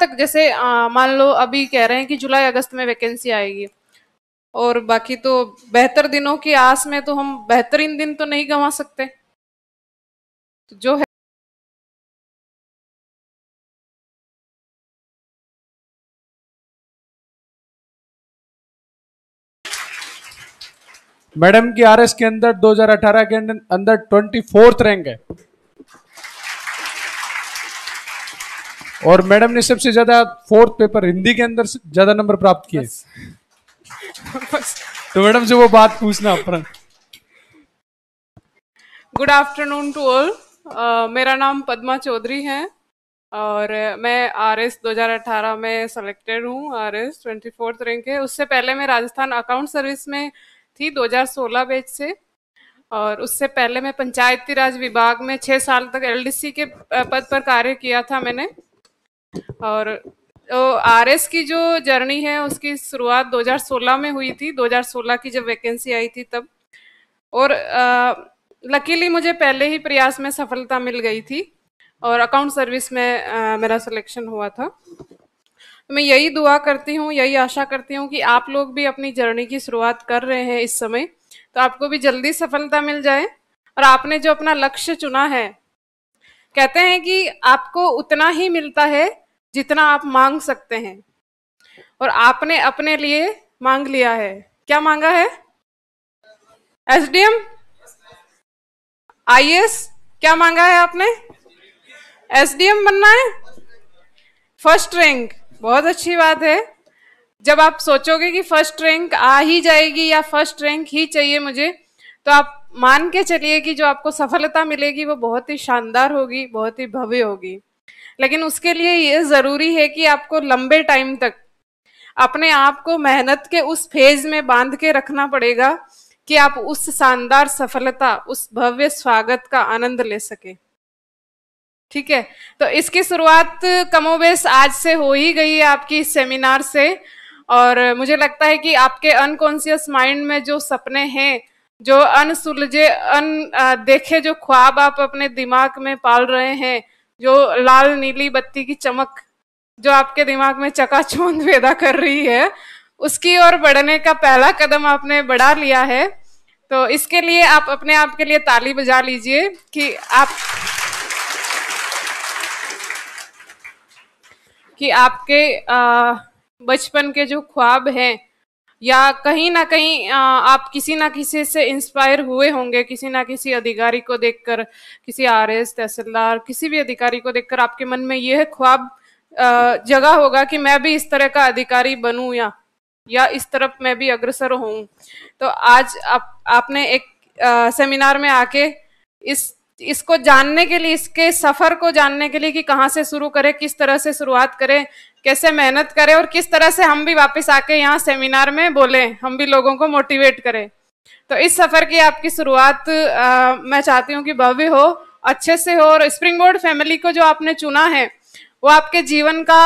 तक जैसे मान लो अभी कह रहे हैं कि जुलाई अगस्त में वैकेंसी आएगी और बाकी तो बेहतर दिनों की आस में तो हम बेहतरीन दिन तो नहीं गंवा सकते तो जो है मैडम की आरएस के अंदर 2018 के अंदर ट्वेंटी फोर्थ रैंक है और मैडम ने सबसे ज्यादा फोर्थ पेपर हिंदी के अंदर ज्यादा नंबर प्राप्त किए तो मैडम से वो बात पूछना अपना गुड आफ्टरनून टू ऑल मेरा नाम पद्मा चौधरी है और मैं आर एस दो हजार अठारह में सेलेक्टेड हूँ R S twenty fourth rank है उससे पहले मैं राजस्थान अकाउंट सर्विस में थी 2016 बैच से और उससे पहले मैं पंचायती राज विभाग में छः साल तक एलडीसी के पद पर कार्य किया था मैंने और आर तो एस की जो जर्नी है उसकी शुरुआत 2016 में हुई थी 2016 की जब वैकेंसी आई थी तब और लकीली मुझे पहले ही प्रयास में सफलता मिल गई थी और अकाउंट सर्विस में आ, मेरा सिलेक्शन हुआ था तो मैं यही दुआ करती हूँ यही आशा करती हूँ कि आप लोग भी अपनी जर्नी की शुरुआत कर रहे हैं इस समय तो आपको भी जल्दी सफलता मिल जाए और आपने जो अपना लक्ष्य चुना है कहते हैं कि आपको उतना ही मिलता है जितना आप मांग सकते हैं और आपने अपने लिए मांग लिया है क्या मांगा है S D M I S क्या मांगा है आपने एस डी एम बनना है फर्स्ट रैंक बहुत अच्छी बात है जब आप सोचोगे कि फर्स्ट रैंक आ ही जाएगी या फर्स्ट रैंक ही चाहिए मुझे तो आप मान के चलिए कि जो आपको सफलता मिलेगी वो बहुत ही शानदार होगी बहुत ही भव्य होगी लेकिन उसके लिए ये ज़रूरी है कि आपको लंबे टाइम तक अपने आप को मेहनत के उस फेज में बांध के रखना पड़ेगा कि आप उस शानदार सफलता उस भव्य स्वागत का आनंद ले सके ठीक है तो इसकी शुरुआत कमोबेश आज से हो ही गई है आपकी सेमिनार से और मुझे लगता है कि आपके अनकॉन्सियस माइंड में जो सपने हैं जो अनसुलझे अन देखे जो ख्वाब आप अपने दिमाग में पाल रहे हैं जो लाल नीली बत्ती की चमक जो आपके दिमाग में चकाचौंध पैदा कर रही है उसकी ओर बढ़ने का पहला कदम आपने बढ़ा लिया है तो इसके लिए आप अपने आप के लिए ताली बजा लीजिए कि आप कि आपके बचपन के जो ख्वाब हैं या कहीं ना कहीं आप किसी ना किसी से इंस्पायर हुए होंगे किसी ना किसी अधिकारी को देखकर किसी आर एस तहसीलदार किसी भी अधिकारी को देखकर आपके मन में यह ख्वाब जगह होगा कि मैं भी इस तरह का अधिकारी बनूं या या इस तरफ मैं भी अग्रसर हूं तो आज आप आपने एक आ, सेमिनार में आके इस इसको जानने के लिए इसके सफर को जानने के लिए कि कहाँ से शुरू करें किस तरह से शुरुआत करें कैसे मेहनत करें और किस तरह से हम भी वापस आके यहाँ सेमिनार में बोले हम भी लोगों को मोटिवेट करें तो इस सफ़र की आपकी शुरुआत मैं चाहती हूँ कि भव्य हो अच्छे से हो और स्प्रिंग बोर्ड फैमिली को जो आपने चुना है वो आपके जीवन का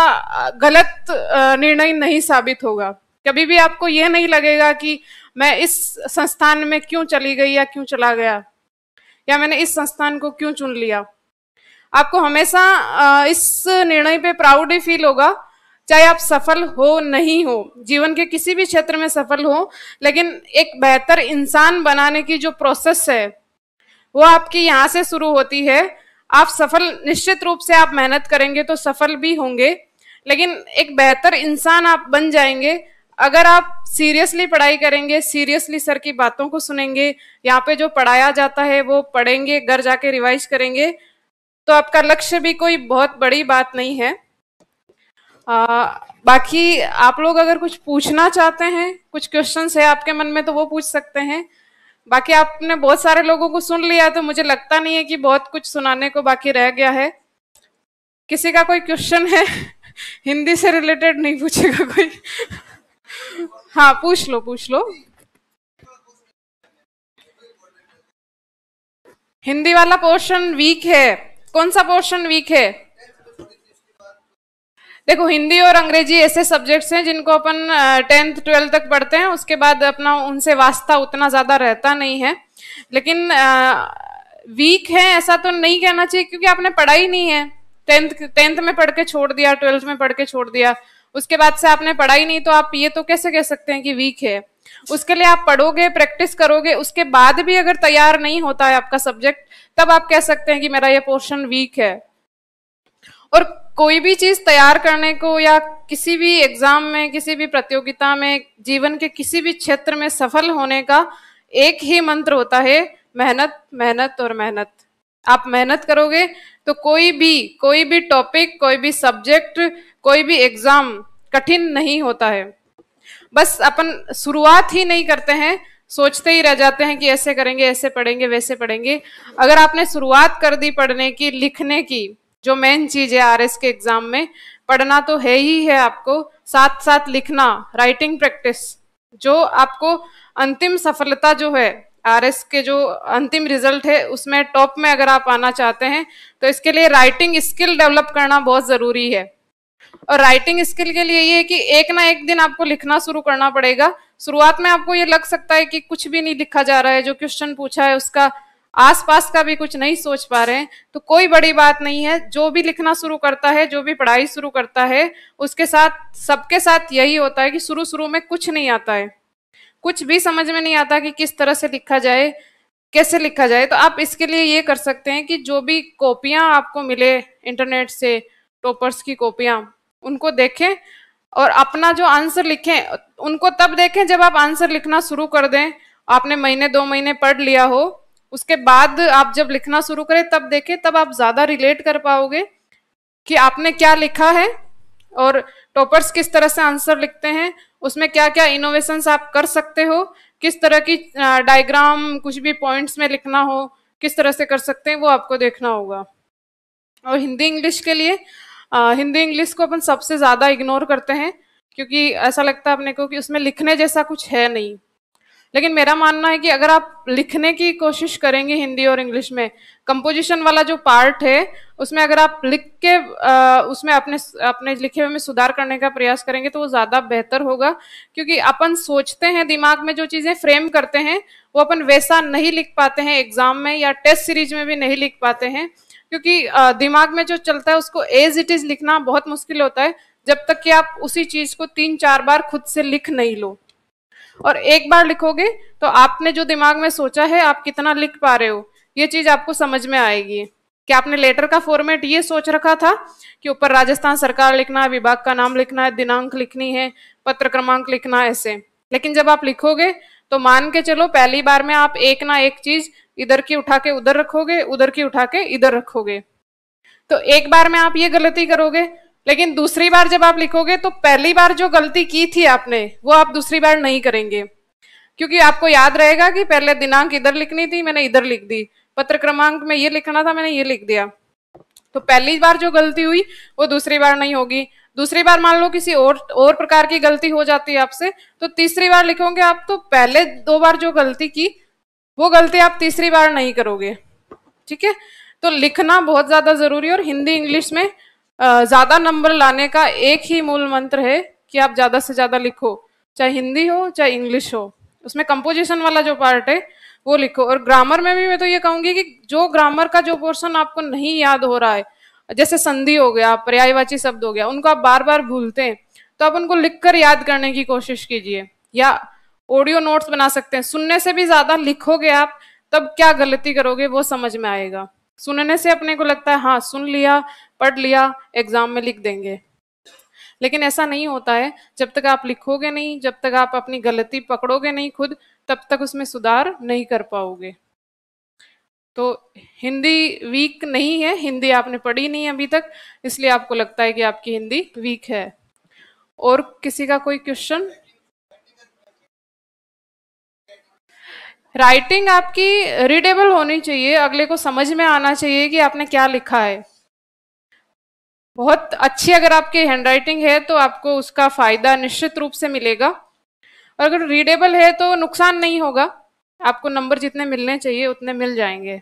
गलत निर्णय नहीं साबित होगा कभी भी आपको ये नहीं लगेगा कि मैं इस संस्थान में क्यों चली गई या क्यों चला गया या मैंने इस संस्थान को क्यों चुन लिया आपको हमेशा इस निर्णय पे प्राउड ही फील होगा चाहे आप सफल हो नहीं हो जीवन के किसी भी क्षेत्र में सफल हो लेकिन एक बेहतर इंसान बनाने की जो प्रोसेस है वो आपकी यहाँ से शुरू होती है आप सफल निश्चित रूप से आप मेहनत करेंगे तो सफल भी होंगे लेकिन एक बेहतर इंसान आप बन जाएंगे अगर आप सीरियसली पढ़ाई करेंगे सीरियसली सर की बातों को सुनेंगे यहाँ पे जो पढ़ाया जाता है वो पढ़ेंगे घर जाके रिवाइज करेंगे तो आपका लक्ष्य भी कोई बहुत बड़ी बात नहीं है आ, बाकी आप लोग अगर कुछ पूछना चाहते हैं कुछ क्वेश्चन है आपके मन में तो वो पूछ सकते हैं बाकी आपने बहुत सारे लोगों को सुन लिया तो मुझे लगता नहीं है कि बहुत कुछ सुनाने को बाकी रह गया है किसी का कोई क्वेश्चन है हिंदी से रिलेटेड नहीं पूछेगा कोई हाँ पूछ लो पूछ लो हिंदी वाला पोर्शन वीक है कौन सा पोर्शन वीक है देखो हिंदी और अंग्रेजी ऐसे सब्जेक्ट्स हैं जिनको अपन टेंथ ट्वेल्थ तक पढ़ते हैं उसके बाद अपना उनसे वास्ता उतना ज़्यादा रहता नहीं है लेकिन वीक है ऐसा तो नहीं कहना चाहिए क्योंकि आपने पढ़ा ही नहीं है टेंथ टेंथ में पढ़ के छोड़ दिया ट्वेल्थ में पढ़ के छोड़ दिया उसके बाद से आपने पढ़ा ही नहीं तो आप ये तो कैसे कह सकते हैं कि वीक है उसके लिए आप पढ़ोगे प्रैक्टिस करोगे उसके बाद भी अगर तैयार नहीं होता है आपका सब्जेक्ट तब आप कह सकते हैं कि मेरा यह पोर्शन वीक है और कोई भी चीज तैयार करने को या किसी भी एग्जाम में किसी भी प्रतियोगिता में जीवन के किसी भी क्षेत्र में सफल होने का एक ही मंत्र होता है मेहनत मेहनत और मेहनत आप मेहनत करोगे तो कोई भी कोई भी टॉपिक कोई भी सब्जेक्ट कोई भी एग्जाम कठिन नहीं होता है बस अपन शुरुआत ही नहीं करते हैं सोचते ही रह जाते हैं कि ऐसे करेंगे ऐसे पढ़ेंगे वैसे पढ़ेंगे अगर आपने शुरुआत कर दी पढ़ने की लिखने की जो मेन चीज़ है आर के एग्ज़ाम में पढ़ना तो है ही है आपको साथ साथ लिखना राइटिंग प्रैक्टिस जो आपको अंतिम सफलता जो है आर के जो अंतिम रिजल्ट है उसमें टॉप में अगर आप आना चाहते हैं तो इसके लिए राइटिंग स्किल डेवलप करना बहुत ज़रूरी है और राइटिंग स्किल के लिए ये है कि एक ना एक दिन आपको लिखना शुरू करना पड़ेगा शुरुआत में आपको ये लग सकता है कि कुछ भी नहीं लिखा जा रहा है जो क्वेश्चन पूछा है उसका आसपास का भी कुछ नहीं सोच पा रहे हैं तो कोई बड़ी बात नहीं है जो भी लिखना शुरू करता है जो भी पढ़ाई शुरू करता है उसके साथ सबके साथ यही होता है कि शुरू शुरू में कुछ नहीं आता है कुछ भी समझ में नहीं आता कि किस तरह से लिखा जाए कैसे लिखा जाए तो आप इसके लिए ये कर सकते हैं कि जो भी कॉपियाँ आपको मिले इंटरनेट से टॉपर्स की कॉपियाँ उनको देखें और अपना जो आंसर लिखें उनको तब देखें जब आप आंसर लिखना शुरू कर दें आपने महीने दो महीने पढ़ लिया हो उसके बाद आप जब लिखना शुरू करें तब देखें तब आप ज़्यादा रिलेट कर पाओगे कि आपने क्या लिखा है और टॉपर्स किस तरह से आंसर लिखते हैं उसमें क्या क्या इनोवेशंस आप कर सकते हो किस तरह की डायग्राम कुछ भी पॉइंट्स में लिखना हो किस तरह से कर सकते हैं वो आपको देखना होगा और हिंदी इंग्लिश के लिए हिंदी इंग्लिश को अपन सबसे ज़्यादा इग्नोर करते हैं क्योंकि ऐसा लगता है अपने को कि उसमें लिखने जैसा कुछ है नहीं लेकिन मेरा मानना है कि अगर आप लिखने की कोशिश करेंगे हिंदी और इंग्लिश में कंपोजिशन वाला जो पार्ट है उसमें अगर आप लिख के आ, उसमें अपने अपने लिखे हुए में सुधार करने का प्रयास करेंगे तो वो ज़्यादा बेहतर होगा क्योंकि अपन सोचते हैं दिमाग में जो चीज़ें फ्रेम करते हैं वो अपन वैसा नहीं लिख पाते हैं एग्ज़ाम में या टेस्ट सीरीज में भी नहीं लिख पाते हैं क्योंकि दिमाग में जो चलता है उसको एज इट इज लिखना बहुत मुश्किल होता है जब तक कि आप उसी चीज को तीन चार बार खुद से लिख नहीं लो और एक बार लिखोगे तो आपने जो दिमाग में सोचा है आप कितना लिख पा रहे हो ये चीज आपको समझ में आएगी कि आपने लेटर का फॉर्मेट ये सोच रखा था कि ऊपर राजस्थान सरकार लिखना है विभाग का नाम लिखना है दिनांक लिखनी है पत्र क्रमांक लिखना है ऐसे लेकिन जब आप लिखोगे तो मान के चलो पहली बार में आप एक ना एक चीज इधर की उठा के उधर रखोगे उधर की उठा के इधर रखोगे तो एक बार में आप ये गलती करोगे लेकिन दूसरी बार जब आप लिखोगे तो पहली बार जो गलती की थी आपने वो आप दूसरी बार नहीं करेंगे क्योंकि आपको याद रहेगा कि पहले दिनांक इधर लिखनी थी मैंने इधर लिख दी पत्र क्रमांक में ये लिखना था मैंने ये लिख दिया तो पहली बार जो गलती हुई वो दूसरी बार नहीं होगी दूसरी बार मान लो किसी और और प्रकार की गलती हो जाती है आपसे तो तीसरी बार लिखोगे आप तो पहले दो बार जो गलती की वो गलती आप तीसरी बार नहीं करोगे ठीक है तो लिखना बहुत ज़्यादा ज़रूरी है और हिंदी इंग्लिश में ज़्यादा नंबर लाने का एक ही मूल मंत्र है कि आप ज़्यादा से ज़्यादा लिखो चाहे हिंदी हो चाहे इंग्लिश हो उसमें कंपोजिशन वाला जो पार्ट है वो लिखो और ग्रामर में भी मैं तो ये कहूँगी कि जो ग्रामर का जो पोर्शन आपको नहीं याद हो रहा है जैसे संधि हो गया पर्यायवाची शब्द हो गया उनको आप बार बार भूलते हैं तो आप उनको लिख कर याद करने की कोशिश कीजिए या ऑडियो नोट्स बना सकते हैं सुनने से भी ज़्यादा लिखोगे आप तब क्या गलती करोगे वो समझ में आएगा सुनने से अपने को लगता है हाँ सुन लिया पढ़ लिया एग्ज़ाम में लिख देंगे लेकिन ऐसा नहीं होता है जब तक आप लिखोगे नहीं जब तक आप अपनी गलती पकड़ोगे नहीं खुद तब तक उसमें सुधार नहीं कर पाओगे तो हिंदी वीक नहीं है हिंदी आपने पढ़ी नहीं अभी तक इसलिए आपको लगता है कि आपकी हिंदी वीक है और किसी का कोई क्वेश्चन राइटिंग आपकी रीडेबल होनी चाहिए अगले को समझ में आना चाहिए कि आपने क्या लिखा है बहुत अच्छी अगर आपकी हैंड राइटिंग है तो आपको उसका फ़ायदा निश्चित रूप से मिलेगा और अगर रीडेबल है तो नुकसान नहीं होगा आपको नंबर जितने मिलने चाहिए उतने मिल जाएंगे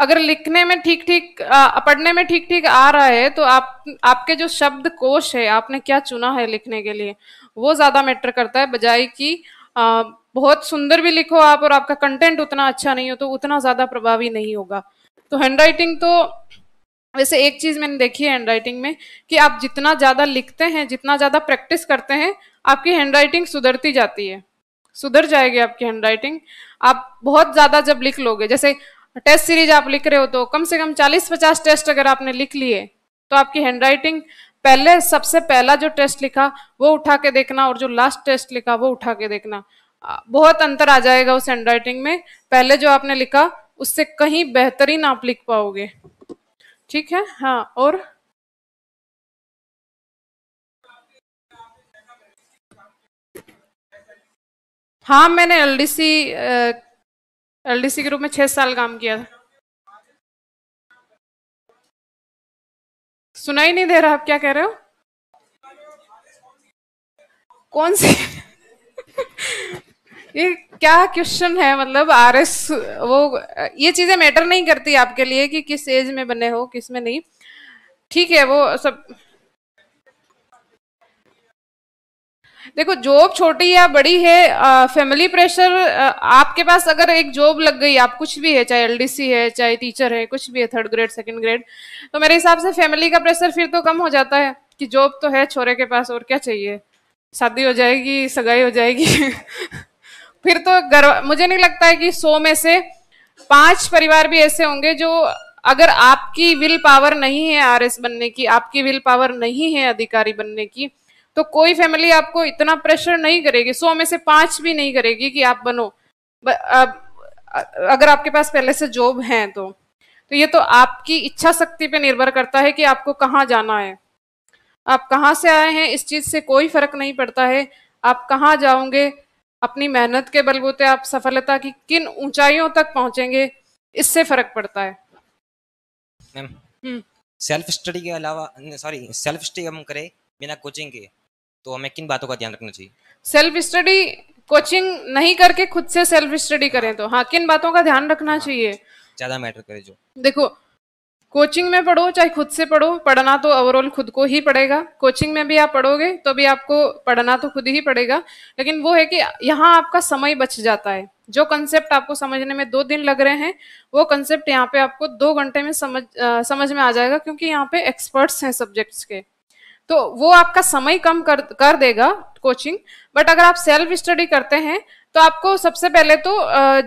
अगर लिखने में ठीक ठीक पढ़ने में ठीक ठीक आ रहा है तो आप आपके जो शब्द कोश है आपने क्या चुना है लिखने के लिए वो ज़्यादा मैटर करता है बजाय कि बहुत सुंदर भी लिखो आप और आपका कंटेंट उतना अच्छा नहीं हो तो उतना ज़्यादा प्रभावी नहीं होगा तो हैंड राइटिंग तो वैसे एक चीज़ मैंने देखी है हैंड राइटिंग में कि आप जितना ज़्यादा लिखते हैं जितना ज़्यादा प्रैक्टिस करते हैं आपकी हैंड राइटिंग सुधरती जाती है सुधर जाएगी आपकी हैंड राइटिंग आप बहुत ज़्यादा जब लिख लोगे जैसे टेस्ट सीरीज आप लिख रहे हो तो कम से कम चालीस पचास टेस्ट अगर आपने लिख लिए तो आपकी हैंड राइटिंग पहले सबसे पहला जो टेस्ट लिखा वो उठा के देखना और जो लास्ट टेस्ट लिखा वो उठा के देखना बहुत अंतर आ जाएगा उस हैंड राइटिंग में पहले जो आपने लिखा उससे कहीं बेहतरीन आप लिख पाओगे ठीक है हाँ और हाँ मैंने L D C L D C में छह साल काम किया था सुनाई नहीं दे रहा आप क्या कह रहे हो कौन सी ये क्या क्वेश्चन है मतलब आर एस वो ये चीजें मैटर नहीं करती आपके लिए कि किस एज में बने हो किस में नहीं ठीक है वो सब देखो जॉब छोटी या बड़ी है आ, फैमिली प्रेशर आ, आपके पास अगर एक जॉब लग गई आप कुछ भी है चाहे एलडीसी है चाहे टीचर है कुछ भी है थर्ड ग्रेड सेकंड ग्रेड तो मेरे हिसाब से फैमिली का प्रेशर फिर तो कम हो जाता है कि जॉब तो है छोरे के पास और क्या चाहिए शादी हो जाएगी सगाई हो जाएगी फिर तो गर्व मुझे नहीं लगता है कि सौ में से पांच परिवार भी ऐसे होंगे जो अगर आपकी विल पावर नहीं है आर बनने की आपकी विल पावर नहीं है अधिकारी बनने की तो कोई फैमिली आपको इतना प्रेशर नहीं करेगी सौ में से पांच भी नहीं करेगी कि आप बनो अगर आपके पास पहले से जॉब है तो तो ये तो आपकी इच्छा शक्ति पे निर्भर करता है कि आपको कहाँ जाना है आप कहाँ से आए हैं इस चीज़ से कोई फर्क नहीं पड़ता है आप कहाँ जाओगे अपनी मेहनत के बलबूते आप सफलता की किन ऊंचाइयों तक पहुंचेंगे इससे फर्क पड़ता है सेल्फ हम्म। स्टडी के अलावा सॉरी सेल्फ स्टडी हम करें बिना कोचिंग के तो हमें किन बातों का ध्यान रखना चाहिए सेल्फ स्टडी कोचिंग नहीं करके खुद से सेल्फ स्टडी करें तो हाँ किन बातों का ध्यान रखना हाँ, चाहिए ज्यादा मैटर करे जो देखो कोचिंग में पढ़ो चाहे खुद से पढ़ो पढ़ना तो ओवरऑल खुद को ही पड़ेगा कोचिंग में भी आप पढ़ोगे तो भी आपको पढ़ना तो खुद ही पड़ेगा लेकिन वो है कि यहाँ आपका समय बच जाता है जो कंसेप्ट आपको समझने में दो दिन लग रहे हैं वो कंसेप्ट यहाँ पे आपको दो घंटे में समझ आ, समझ में आ जाएगा क्योंकि यहाँ पे एक्सपर्ट्स हैं सब्जेक्ट्स के तो वो आपका समय कम कर कर देगा कोचिंग बट अगर आप सेल्फ स्टडी करते हैं तो आपको सबसे पहले तो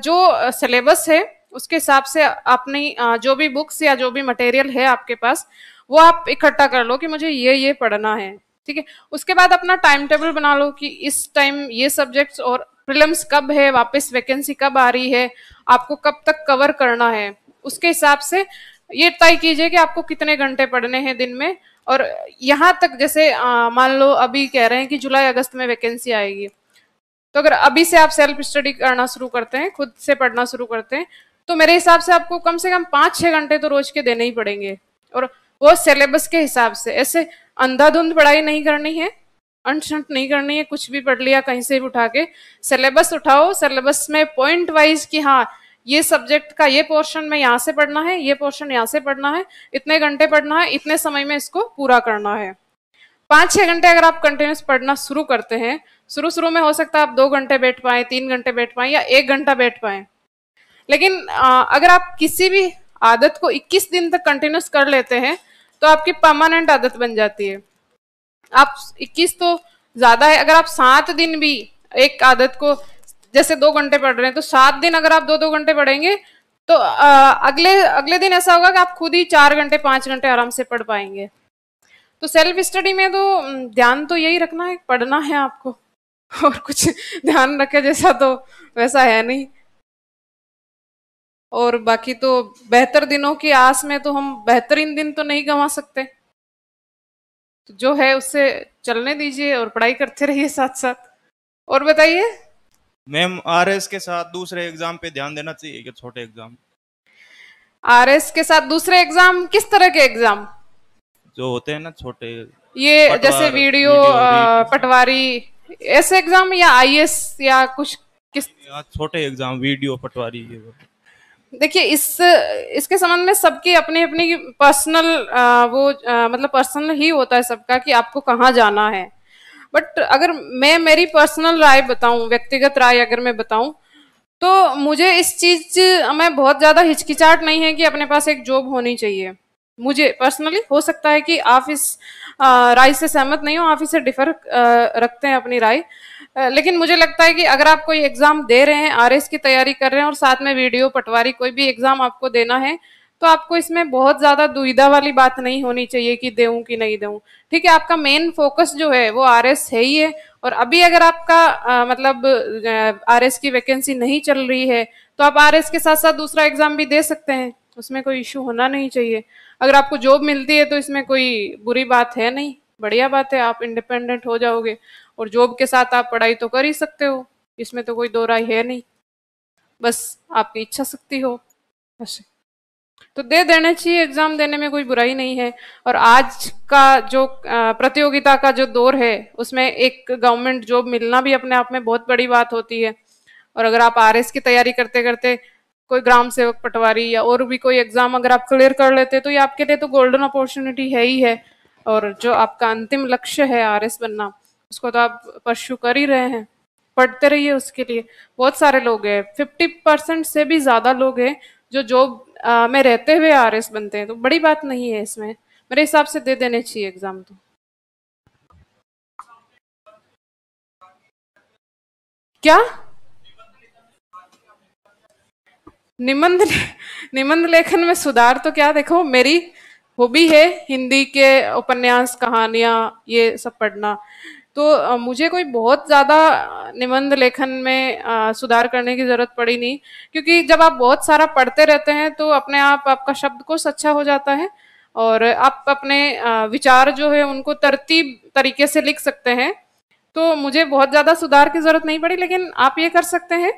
जो सिलेबस है उसके हिसाब से अपनी जो भी बुक्स या जो भी मटेरियल है आपके पास वो आप इकट्ठा कर लो कि मुझे ये ये पढ़ना है ठीक है उसके बाद अपना टाइम टेबल बना लो कि इस टाइम ये सब्जेक्ट्स और प्रिलम्स कब है वापस वैकेंसी कब आ रही है आपको कब तक कवर करना है उसके हिसाब से ये तय कीजिए कि आपको कितने घंटे पढ़ने हैं दिन में और यहाँ तक जैसे मान लो अभी कह रहे हैं कि जुलाई अगस्त में वैकेंसी आएगी तो अगर अभी से आप सेल्फ स्टडी करना शुरू करते हैं खुद से पढ़ना शुरू करते हैं तो मेरे हिसाब से आपको कम से कम पाँच छः घंटे तो रोज के देने ही पड़ेंगे और वो सिलेबस के हिसाब से ऐसे अंधाधुंध पढ़ाई नहीं करनी है अनशंट नहीं करनी है कुछ भी पढ़ लिया कहीं से भी उठा के सिलेबस उठाओ सिलेबस में पॉइंट वाइज कि हाँ ये सब्जेक्ट का ये पोर्शन में यहाँ से पढ़ना है ये पोर्शन यहाँ से पढ़ना है इतने घंटे पढ़ना है इतने समय में इसको पूरा करना है पाँच छः घंटे अगर आप कंटिन्यूस पढ़ना शुरू करते हैं शुरू शुरू में हो सकता है आप दो घंटे बैठ पाएँ तीन घंटे बैठ पाएँ या एक घंटा बैठ पाएँ लेकिन अगर आप किसी भी आदत को 21 दिन तक कंटिन्यूस कर लेते हैं तो आपकी परमानेंट आदत बन जाती है आप 21 तो ज़्यादा है अगर आप सात दिन भी एक आदत को जैसे दो घंटे पढ़ रहे हैं तो सात दिन अगर आप दो दो घंटे पढ़ेंगे तो आ, अगले अगले दिन ऐसा होगा कि आप खुद ही चार घंटे पाँच घंटे आराम से पढ़ पाएंगे तो सेल्फ स्टडी में तो ध्यान तो यही रखना है पढ़ना है आपको और कुछ ध्यान रखे जैसा तो वैसा है नहीं और बाकी तो बेहतर दिनों की आस में तो हम बेहतरीन दिन तो नहीं गंवा सकते तो जो है उससे चलने दीजिए और पढ़ाई करते रहिए साथ साथ और बताइए मैम आरएस के साथ दूसरे एग्जाम पे ध्यान देना चाहिए क्या छोटे एग्जाम आरएस के साथ दूसरे एग्जाम किस तरह के एग्जाम जो होते हैं ना छोटे ये जैसे वीडियो, वीडियो पटवारी ऐसे एग्जाम या आईएएस या कुछ किस छोटे एग्जाम वीडियो पटवारी ये देखिए इस इसके संबंध में सबकी अपनी अपनी पर्सनल वो आ, मतलब पर्सनल ही होता है सबका कि आपको कहाँ जाना है बट अगर मैं मेरी पर्सनल राय बताऊं व्यक्तिगत राय अगर मैं बताऊं तो मुझे इस चीज़ में बहुत ज़्यादा हिचकिचाहट नहीं है कि अपने पास एक जॉब होनी चाहिए मुझे पर्सनली हो सकता है कि आप इस राय से सहमत नहीं हो आप इसे डिफर रखते हैं अपनी राय लेकिन मुझे लगता है कि अगर आप कोई एग्जाम दे रहे हैं आर की तैयारी कर रहे हैं और साथ में वीडियो पटवारी कोई भी एग्जाम आपको देना है तो आपको इसमें बहुत ज्यादा दुविधा वाली बात नहीं होनी चाहिए कि देऊं कि नहीं देऊं ठीक है आपका मेन फोकस जो है वो आर है ही है और अभी अगर आपका आ, मतलब आर की वैकेंसी नहीं चल रही है तो आप आर के साथ साथ दूसरा एग्जाम भी दे सकते हैं उसमें कोई इश्यू होना नहीं चाहिए अगर आपको जॉब मिलती है तो इसमें कोई बुरी बात है नहीं बढ़िया बात है आप इंडिपेंडेंट हो जाओगे और जॉब के साथ आप पढ़ाई तो कर ही सकते हो इसमें तो कोई दो राय है नहीं बस आपकी इच्छा शक्ति हो बस तो दे देना चाहिए एग्जाम देने में कोई बुराई नहीं है और आज का जो प्रतियोगिता का जो दौर है उसमें एक गवर्नमेंट जॉब मिलना भी अपने आप में बहुत बड़ी बात होती है और अगर आप आर की तैयारी करते करते कोई ग्राम सेवक पटवारी या और भी कोई एग्जाम अगर आप क्लियर कर लेते तो ये आपके लिए तो गोल्डन अपॉर्चुनिटी है ही है और जो आपका अंतिम लक्ष्य है आर बनना उसको तो आप परस्यू कर ही रहे हैं पढ़ते रहिए उसके लिए बहुत सारे लोग हैं फिफ्टी परसेंट से भी ज़्यादा लोग हैं जो जॉब में रहते हुए आर बनते हैं तो बड़ी बात नहीं है इसमें मेरे हिसाब से दे देने चाहिए एग्ज़ाम तो क्या निबंध निबंध लेखन में सुधार तो क्या देखो मेरी हॉबी है हिंदी के उपन्यास कहानियां ये सब पढ़ना तो मुझे कोई बहुत ज़्यादा निबंध लेखन में सुधार करने की ज़रूरत पड़ी नहीं क्योंकि जब आप बहुत सारा पढ़ते रहते हैं तो अपने आप आपका शब्द को सच्चा हो जाता है और आप अपने विचार जो है उनको तरतीब तरीके से लिख सकते हैं तो मुझे बहुत ज़्यादा सुधार की ज़रूरत नहीं पड़ी लेकिन आप ये कर सकते हैं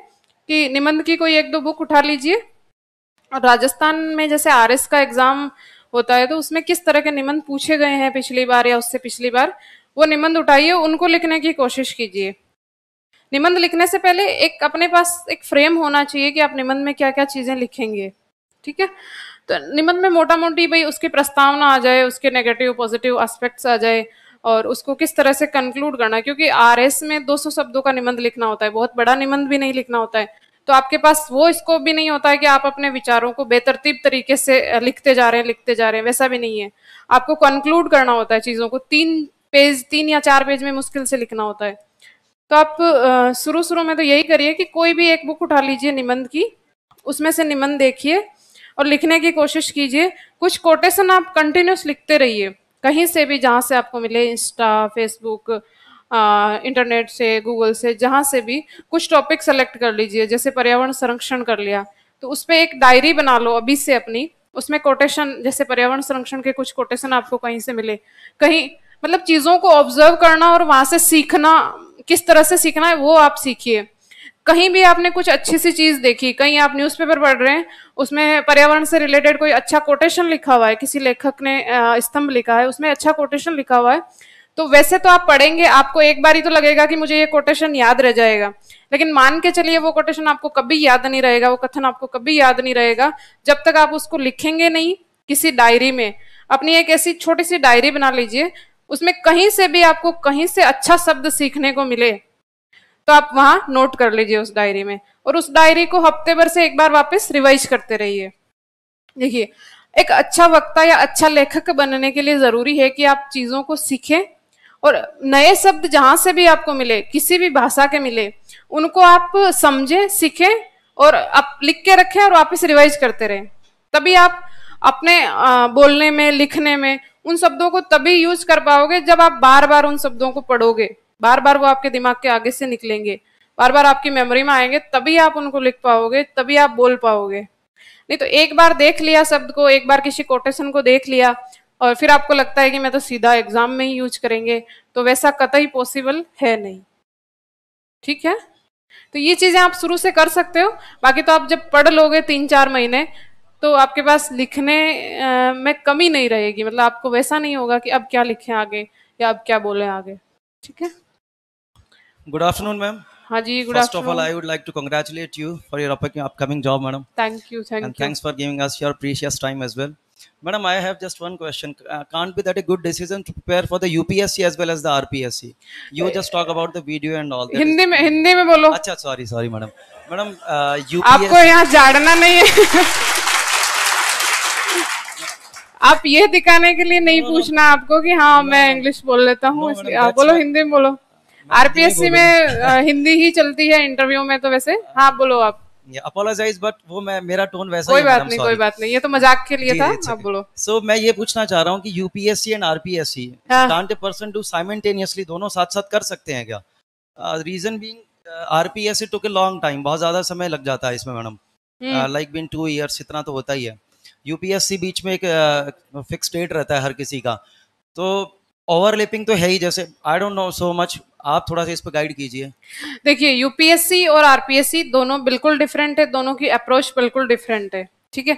कि निबंध की कोई एक दो बुक उठा लीजिए और राजस्थान में जैसे आर का एग्ज़ाम होता है तो उसमें किस तरह के निबंध पूछे गए हैं पिछली बार या उससे पिछली बार वो निबंध उठाइए उनको लिखने की कोशिश कीजिए निबंध लिखने से पहले एक अपने पास एक फ्रेम होना चाहिए कि आप निबंध में क्या क्या चीज़ें लिखेंगे ठीक है तो निबंध में मोटा मोटी भाई उसकी प्रस्तावना आ जाए उसके नेगेटिव पॉजिटिव एस्पेक्ट्स आ जाए और उसको किस तरह से कंक्लूड करना क्योंकि आर एस में 200 शब्दों का निबंध लिखना होता है बहुत बड़ा निबंध भी नहीं लिखना होता है तो आपके पास वो स्कोप भी नहीं होता है कि आप अपने विचारों को बेतरतीब तरीके से लिखते जा रहे हैं लिखते जा रहे हैं वैसा भी नहीं है आपको कंक्लूड करना होता है चीज़ों को तीन पेज तीन या चार पेज में मुश्किल से लिखना होता है तो आप शुरू शुरू में तो यही करिए कि कोई भी एक बुक उठा लीजिए निबंध की उसमें से निबंध देखिए और लिखने की कोशिश कीजिए कुछ कोटेशन आप कंटिन्यूस लिखते रहिए कहीं से भी जहाँ से आपको मिले इंस्टा फेसबुक इंटरनेट से गूगल से जहाँ से भी कुछ टॉपिक सेलेक्ट कर लीजिए जैसे पर्यावरण संरक्षण कर लिया तो उस पर एक डायरी बना लो अभी से अपनी उसमें कोटेशन जैसे पर्यावरण संरक्षण के कुछ कोटेशन आपको कहीं से मिले कहीं मतलब चीज़ों को ऑब्जर्व करना और वहाँ से सीखना किस तरह से सीखना है वो आप सीखिए कहीं भी आपने कुछ अच्छी सी चीज़ देखी कहीं आप न्यूज़पेपर पढ़ रहे हैं उसमें पर्यावरण से रिलेटेड कोई अच्छा कोटेशन लिखा हुआ है किसी लेखक ने स्तंभ लिखा है उसमें अच्छा कोटेशन लिखा हुआ है तो वैसे तो आप पढ़ेंगे आपको एक बार ही तो लगेगा कि मुझे ये कोटेशन याद रह जाएगा लेकिन मान के चलिए वो कोटेशन आपको कभी याद नहीं रहेगा वो कथन आपको कभी याद नहीं रहेगा जब तक आप उसको लिखेंगे नहीं किसी डायरी में अपनी एक ऐसी छोटी सी डायरी बना लीजिए उसमें कहीं से भी आपको कहीं से अच्छा शब्द सीखने को मिले तो आप वहां नोट कर लीजिए उस डायरी में और उस डायरी को हफ्ते भर से एक बार वापस रिवाइज करते रहिए देखिए एक अच्छा वक्ता या अच्छा लेखक बनने के लिए ज़रूरी है कि आप चीज़ों को सीखें और नए शब्द जहाँ से भी आपको मिले किसी भी भाषा के मिले उनको आप समझें सीखें और आप लिख के रखें और वापस रिवाइज करते रहें तभी आप अपने बोलने में लिखने में उन शब्दों को तभी यूज कर पाओगे जब आप बार बार उन शब्दों को पढ़ोगे बार बार वो आपके दिमाग के आगे से निकलेंगे बार बार आपकी मेमोरी में आएंगे तभी आप उनको लिख पाओगे तभी आप बोल पाओगे नहीं तो एक बार देख लिया शब्द को एक बार किसी कोटेशन को देख लिया और फिर आपको लगता है कि मैं तो सीधा एग्जाम में ही यूज करेंगे तो वैसा कतई पॉसिबल है नहीं ठीक है तो ये चीजें आप शुरू से कर सकते हो बाकी तो आप जब पढ़ लोगे तीन चार महीने तो आपके पास लिखने में कमी नहीं रहेगी मतलब आपको वैसा नहीं होगा कि अब क्या लिखें आगे या अब क्या बोले आगे ठीक है गुड आफ्टरनून मैम हाँ जी good first of all I would like to congratulate you for your upcoming job madam thank you thank you thanks for giving us your precious time as well madam I have just one question can't be that a good decision to prepare for the UPSC as well as the RPSC you just talk about the video and all all Hindi में हिंदी में बोलो. अच्छा, sorry sorry madam madam UPSC आपको यहां जाड़ना नहीं है. आप ये दिखाने के लिए नहीं पूछना आपको कि हाँ मैं इंग्लिश बोल लेता हूँ बोलो हिंदी में बोलो आरपीएससी में हिंदी ही चलती है इंटरव्यू में तो वैसे हाँ बोलो आप अपोलोजाइज बट वो मैं मेरा टोन वैसा कोई बात नहीं कोई बात नहीं ये तो मजाक के लिए था आप बोलो सो मैं ये पूछना चाह रहा हूँ कि UPSC and RPSC can't person to simultaneously दोनों साथ साथ कर सकते हैं क्या reason being RPSC took a long time बहुत ज्यादा समय लग जाता है इसमें madam like been two years इतना तो होता ही है यूपीएससी बीच में एक फिक्स डेट रहता है हर किसी का तो ओवरलैपिंग तो है ही जैसे I don't know so much आप थोड़ा सा इस पर गाइड कीजिए देखिए यूपीएससी और आरपीएससी दोनों बिल्कुल डिफरेंट है दोनों की अप्रोच बिल्कुल डिफरेंट है ठीक है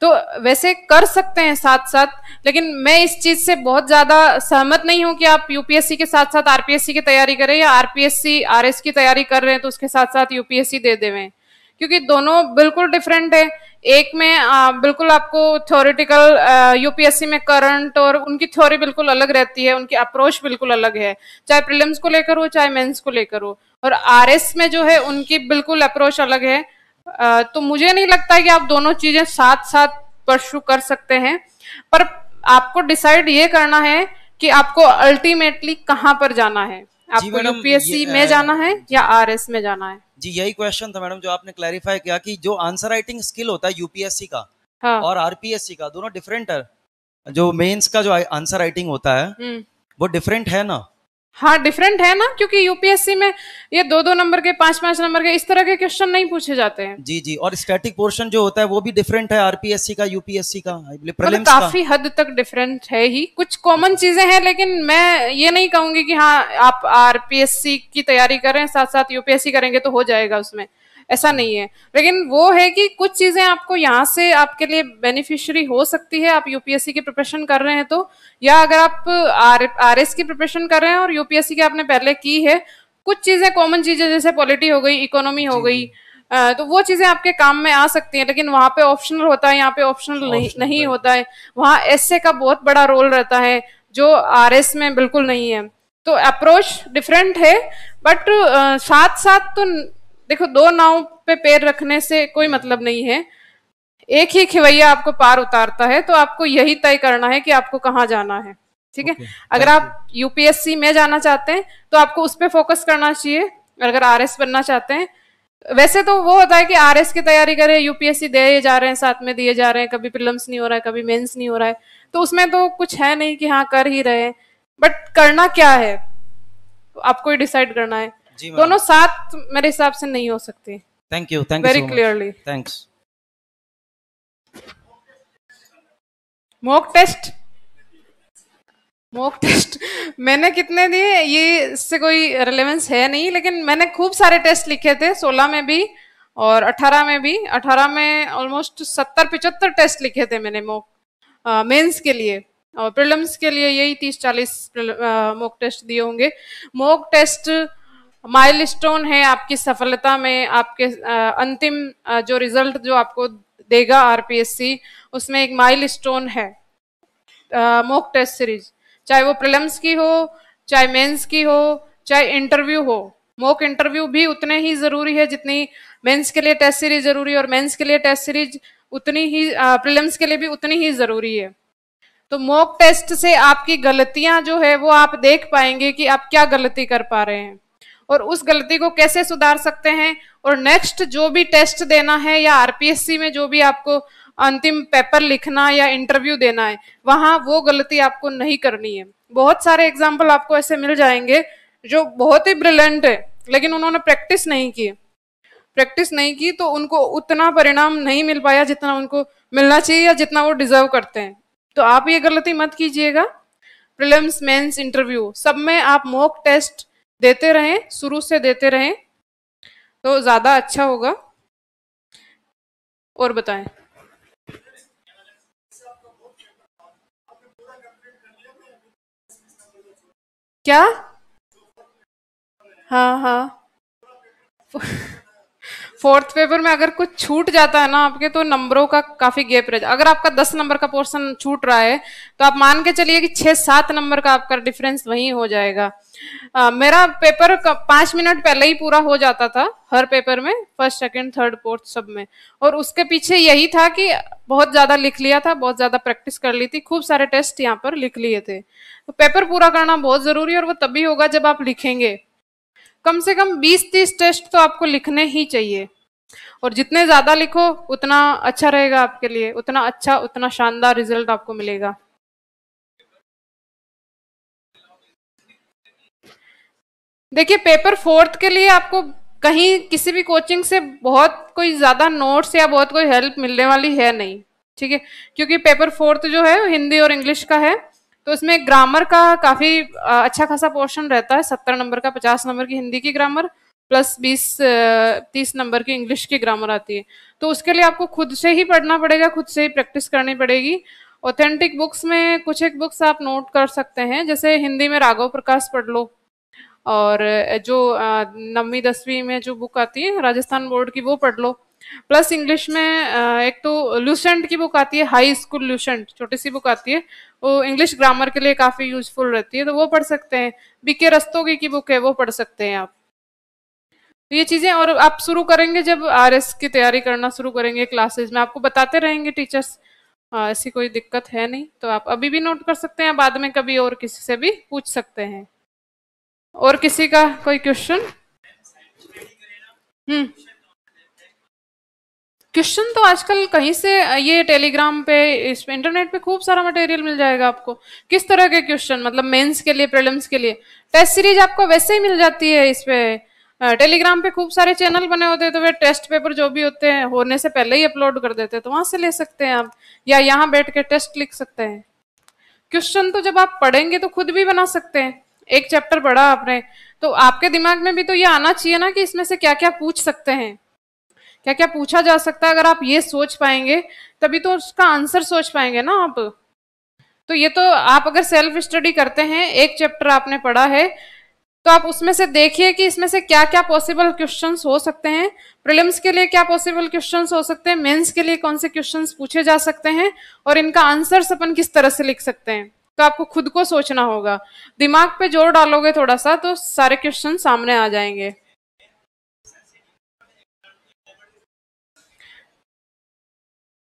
तो वैसे कर सकते हैं साथ साथ लेकिन मैं इस चीज से बहुत ज्यादा सहमत नहीं हूं कि आप यूपीएससी के साथ साथ आरपीएससी की तैयारी करें या आरपीएससी आरएस की तैयारी कर रहे हैं तो उसके साथ साथ यूपीएससी दे देवें क्योंकि दोनों बिल्कुल डिफरेंट है एक में आ, बिल्कुल आपको थ्योरिटिकल यूपीएससी में करंट और उनकी थ्योरी बिल्कुल अलग रहती है उनकी अप्रोच बिल्कुल अलग है चाहे प्रिलिम्स को लेकर हो चाहे मेंस को लेकर हो और आरएस में जो है उनकी बिल्कुल अप्रोच अलग है आ, तो मुझे नहीं लगता कि आप दोनों चीजें साथ साथ परसू कर सकते हैं पर आपको डिसाइड ये करना है कि आपको अल्टीमेटली कहाँ पर जाना है आपको यूपीएससी में जाना है या आर में जाना है जी यही क्वेश्चन था मैडम जो आपने क्लैरिफाई किया कि जो आंसर राइटिंग स्किल होता है यूपीएससी का हाँ. और आरपीएससी का दोनों डिफरेंट है जो मेंस का जो आंसर राइटिंग होता है हम्म। वो डिफरेंट है ना हाँ डिफरेंट है ना क्योंकि यूपीएससी में ये दो दो नंबर के पांच पांच नंबर के इस तरह के क्वेश्चन नहीं पूछे जाते हैं जी जी और स्टैटिक पोर्शन जो होता है वो भी डिफरेंट है आरपीएससी का यूपीएससी का मतलब काफी का। हद तक डिफरेंट है ही कुछ कॉमन चीजें हैं लेकिन मैं ये नहीं कहूंगी कि हाँ आप आरपीएससी की तैयारी करें साथ साथ यूपीएससी करेंगे तो हो जाएगा उसमें ऐसा नहीं है लेकिन वो है कि कुछ चीज़ें आपको यहाँ से आपके लिए बेनिफिशरी हो सकती है आप यूपीएससी की प्रिपरेशन कर रहे हैं तो या अगर आप आर आर की प्रिपरेशन कर रहे हैं और यूपीएससी की आपने पहले की है कुछ चीज़ें कॉमन चीज़ें जैसे पॉलिटी हो गई इकोनॉमी हो गई तो वो चीज़ें आपके काम में आ सकती हैं लेकिन वहाँ पे ऑप्शनल होता है यहाँ पे ऑप्शनल नहीं नहीं होता है वहाँ एस का बहुत बड़ा रोल रहता है जो आर में बिल्कुल नहीं है तो अप्रोच डिफरेंट है बट साथ साथ तो देखो दो नाव पे पैर रखने से कोई मतलब नहीं है एक ही खिवैया आपको पार उतारता है तो आपको यही तय करना है कि आपको कहाँ जाना है ठीक है okay, अगर आप यूपीएससी में जाना चाहते हैं तो आपको उस पर फोकस करना चाहिए और अगर आर बनना चाहते हैं वैसे तो वो होता है कि आर की तैयारी करें यूपीएससी दिए जा रहे हैं साथ में दिए जा रहे हैं कभी प्रिलम्स नहीं हो रहा है कभी मेंस नहीं हो रहा है तो उसमें तो कुछ है नहीं कि हाँ कर ही रहे हैं बट करना क्या है तो आपको ही डिसाइड करना है दोनों साथ मेरे हिसाब से नहीं हो सकते thank you thank very clearly thanks mock test mock test मैंने कितने दिए ये इससे कोई रिलेवेंस है नहीं लेकिन मैंने खूब सारे टेस्ट लिखे थे 16 में भी और 18 में भी 18 में ऑलमोस्ट 70 पिचहत्तर टेस्ट लिखे थे मैंने मॉक मेंस uh, के लिए और प्रिलम्स के लिए यही 30 40 मॉक टेस्ट दिए होंगे मॉक टेस्ट माइलस्टोन है आपकी सफलता में आपके अंतिम जो रिजल्ट जो आपको देगा आरपीएससी उसमें एक माइलस्टोन है मॉक टेस्ट सीरीज चाहे वो प्रिलम्स की हो चाहे मेंस की हो चाहे इंटरव्यू हो मॉक इंटरव्यू भी उतने ही ज़रूरी है जितनी मेंस के लिए टेस्ट सीरीज ज़रूरी है और मेंस के लिए टेस्ट सीरीज उतनी ही प्रिलम्स के लिए भी उतनी ही ज़रूरी है तो मॉक टेस्ट से आपकी गलतियां जो है वो आप देख पाएंगे कि आप क्या गलती कर पा रहे हैं और उस गलती को कैसे सुधार सकते हैं और नेक्स्ट जो भी टेस्ट देना है या आरपीएससी में जो भी आपको अंतिम पेपर लिखना या इंटरव्यू देना है वहां वो गलती आपको नहीं करनी है बहुत सारे एग्जाम्पल आपको ऐसे मिल जाएंगे जो बहुत ही ब्रिलियंट है लेकिन उन्होंने प्रैक्टिस नहीं की प्रैक्टिस नहीं की तो उनको उतना परिणाम नहीं मिल पाया जितना उनको मिलना चाहिए या जितना वो डिजर्व करते हैं तो आप ये गलती मत कीजिएगा प्रिलिम्स मेंस इंटरव्यू सब में आप मॉक टेस्ट देते रहें शुरू से देते रहें तो ज़्यादा अच्छा होगा और बताएं क्या हाँ हाँ फोर्थ पेपर में अगर कुछ छूट जाता है ना आपके तो नंबरों का काफी गैप रह जाता अगर आपका दस नंबर का पोर्शन छूट रहा है तो आप मान के चलिए कि छः सात नंबर का आपका डिफरेंस वहीं हो जाएगा आ, मेरा पेपर पाँच मिनट पहले ही पूरा हो जाता था हर पेपर में फर्स्ट सेकंड थर्ड फोर्थ सब में और उसके पीछे यही था कि बहुत ज़्यादा लिख लिया था बहुत ज़्यादा प्रैक्टिस कर ली थी खूब सारे टेस्ट यहाँ पर लिख लिए थे तो पेपर पूरा करना बहुत ज़रूरी है और वो तभी होगा जब आप लिखेंगे कम से कम 20-30 टेस्ट तो आपको लिखने ही चाहिए और जितने ज़्यादा लिखो उतना अच्छा रहेगा आपके लिए उतना अच्छा उतना शानदार रिजल्ट आपको मिलेगा देखिए पेपर फोर्थ के लिए आपको कहीं किसी भी कोचिंग से बहुत कोई ज़्यादा नोट्स या बहुत कोई हेल्प मिलने वाली है नहीं ठीक है क्योंकि पेपर फोर्थ जो है हिंदी और इंग्लिश का है तो इसमें ग्रामर का काफ़ी अच्छा खासा पोर्शन रहता है सत्तर नंबर का पचास नंबर की हिंदी की ग्रामर प्लस बीस तीस नंबर की इंग्लिश की ग्रामर आती है तो उसके लिए आपको खुद से ही पढ़ना पड़ेगा खुद से ही प्रैक्टिस करनी पड़ेगी ऑथेंटिक बुक्स में कुछ एक बुक्स आप नोट कर सकते हैं जैसे हिंदी में राघव प्रकाश पढ़ लो और जो नवी दसवीं में जो बुक आती है राजस्थान बोर्ड की वो पढ़ लो प्लस इंग्लिश में एक तो लूसेंट की बुक आती है हाई स्कूल लूसेंट छोटी सी बुक आती है वो इंग्लिश ग्रामर के लिए काफ़ी यूजफुल रहती है तो वो पढ़ सकते हैं बीके रस्तोगी की बुक है वो पढ़ सकते हैं आप तो ये चीज़ें और आप शुरू करेंगे जब आर की तैयारी करना शुरू करेंगे क्लासेज में आपको बताते रहेंगे टीचर्स ऐसी कोई दिक्कत है नहीं तो आप अभी भी नोट कर सकते हैं बाद में कभी और किसी से भी पूछ सकते हैं और किसी का कोई क्वेश्चन हम्म क्वेश्चन तो आजकल कहीं से ये टेलीग्राम पे इस पे इंटरनेट पे खूब सारा मटेरियल मिल जाएगा आपको किस तरह के क्वेश्चन मतलब मेंस के लिए प्रॉब्लम्स के लिए टेस्ट सीरीज आपको वैसे ही मिल जाती है इस पे टेलीग्राम पे खूब सारे चैनल बने होते हैं तो वे टेस्ट पेपर जो भी होते हैं होने से पहले ही अपलोड कर देते हैं तो वहां से ले सकते हैं आप या यहाँ बैठ के टेस्ट लिख सकते हैं क्वेश्चन तो जब आप पढ़ेंगे तो खुद भी बना सकते हैं एक चैप्टर पढ़ा आपने तो आपके दिमाग में भी तो ये आना चाहिए ना कि इसमें से क्या क्या पूछ सकते हैं क्या क्या पूछा जा सकता है अगर आप ये सोच पाएंगे तभी तो उसका आंसर सोच पाएंगे ना आप तो ये तो आप अगर सेल्फ स्टडी करते हैं एक चैप्टर आपने पढ़ा है तो आप उसमें से देखिए कि इसमें से क्या क्या पॉसिबल क्वेश्चन हो सकते हैं प्रिलिम्स के लिए क्या पॉसिबल क्वेश्चन हो सकते हैं मेन्स के लिए कौन से क्वेश्चन पूछे जा सकते हैं और इनका आंसर अपन किस तरह से लिख सकते हैं तो आपको खुद को सोचना होगा दिमाग पे जोर डालोगे थोड़ा सा तो सारे क्वेश्चन सामने आ जाएंगे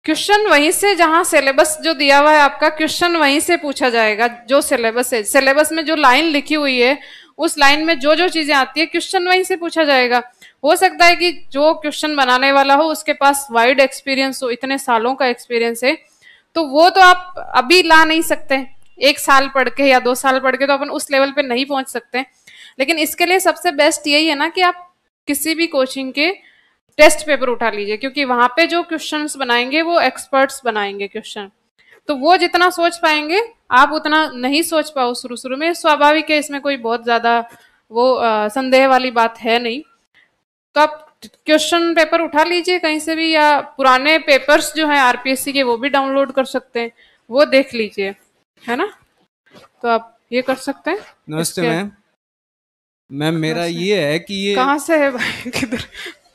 क्वेश्चन वहीं से जहां सिलेबस जो दिया हुआ है आपका क्वेश्चन वहीं से पूछा जाएगा जो सिलेबस है सिलेबस में जो लाइन लिखी हुई है उस लाइन में जो जो चीजें आती है क्वेश्चन वहीं से पूछा जाएगा हो सकता है कि जो क्वेश्चन बनाने वाला हो उसके पास वाइड एक्सपीरियंस हो इतने सालों का एक्सपीरियंस है तो वो तो आप अभी ला नहीं सकते एक साल पढ़ के या दो साल पढ़ के तो अपन उस लेवल पे नहीं पहुंच सकते लेकिन इसके लिए सबसे बेस्ट यही है ना कि आप किसी भी कोचिंग के टेस्ट पेपर उठा लीजिए क्योंकि वहां पे जो क्वेश्चन बनाएंगे वो एक्सपर्ट्स बनाएंगे क्वेश्चन तो वो जितना सोच पाएंगे आप उतना नहीं सोच पाओ शुरू शुरू में स्वाभाविक है इसमें कोई बहुत ज़्यादा वो संदेह वाली बात है नहीं तो आप क्वेश्चन पेपर उठा लीजिए कहीं से भी या पुराने पेपर्स जो है आरपीएससी के वो भी डाउनलोड कर सकते हैं वो देख लीजिए है ना तो आप ये कर सकते हैं नमस्ते मैम मैम मेरा ये है कि ये कहाँ से है भाई किधर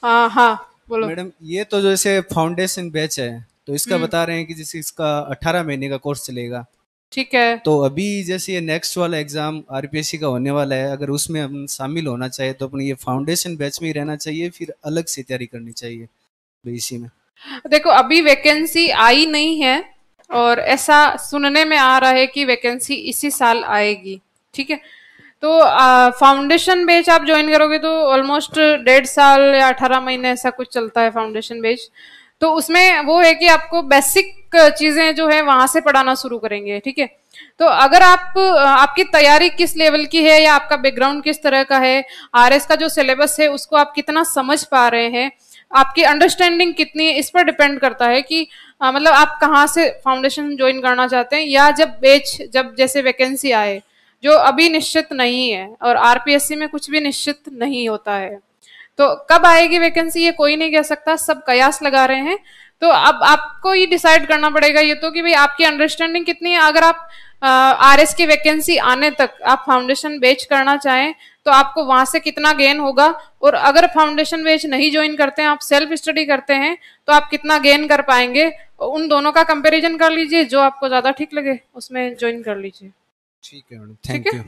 हाँ, हाँ बोलो मैडम ये तो जैसे फाउंडेशन बैच है तो इसका हम्म। बता रहे हैं कि जैसे इसका अठारह महीने का कोर्स चलेगा ठीक है तो अभी जैसे ये नेक्स्ट वाला एग्जाम आरपीएससी का होने वाला है अगर उसमें हम शामिल होना चाहिए तो अपने ये फाउंडेशन बैच में ही रहना चाहिए फिर अलग से तैयारी करनी चाहिए बीसी तो में देखो अभी वैकेंसी आई नहीं है और ऐसा सुनने में आ रहा है कि वैकेंसी इसी साल आएगी ठीक है तो फाउंडेशन बेच आप ज्वाइन करोगे तो ऑलमोस्ट डेढ़ साल या अठारह महीने ऐसा कुछ चलता है फाउंडेशन बेच तो उसमें वो है कि आपको बेसिक चीज़ें जो है वहाँ से पढ़ाना शुरू करेंगे ठीक है तो अगर आप आपकी तैयारी किस लेवल की है या आपका बैकग्राउंड किस तरह का है आरएस का जो सिलेबस है उसको आप कितना समझ पा रहे हैं आपकी अंडरस्टैंडिंग कितनी इस पर डिपेंड करता है कि आ, मतलब आप कहाँ से फाउंडेशन ज्वाइन करना चाहते हैं या जब बेच जब जैसे वैकेंसी आए जो अभी निश्चित नहीं है और आरपीएससी में कुछ भी निश्चित नहीं होता है तो कब आएगी वैकेंसी ये कोई नहीं कह सकता सब कयास लगा रहे हैं तो अब आपको ये डिसाइड करना पड़ेगा ये तो कि भाई आपकी अंडरस्टैंडिंग कितनी है अगर आप आर एस की वैकेंसी आने तक आप फाउंडेशन बेच करना चाहें तो आपको वहां से कितना गेन होगा और अगर फाउंडेशन बेच नहीं ज्वाइन करते हैं आप सेल्फ स्टडी करते हैं तो आप कितना गेन कर पाएंगे उन दोनों का कंपेरिजन कर लीजिए जो आपको ज़्यादा ठीक लगे उसमें ज्वाइन कर लीजिए ठीक है मैडम थैंक यू